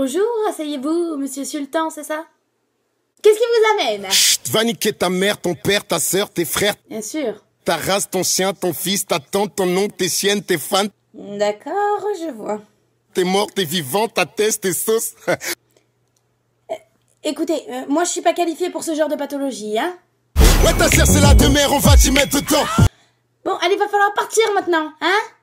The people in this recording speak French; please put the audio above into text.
Bonjour, asseyez-vous, monsieur Sultan, c'est ça Qu'est-ce qui vous amène Chut, va niquer ta mère, ton père, ta sœur, tes frères. Bien sûr. Ta race, ton chien, ton fils, ta tante, ton oncle, tes siennes, tes fans. D'accord, je vois. T'es mort, t'es vivant, ta tête, tes sauces. Euh, écoutez, euh, moi je suis pas qualifiée pour ce genre de pathologie, hein Ouais, ta sœur, c'est la demeure, on va t'y mettre dedans. Bon, allez, va falloir partir maintenant, hein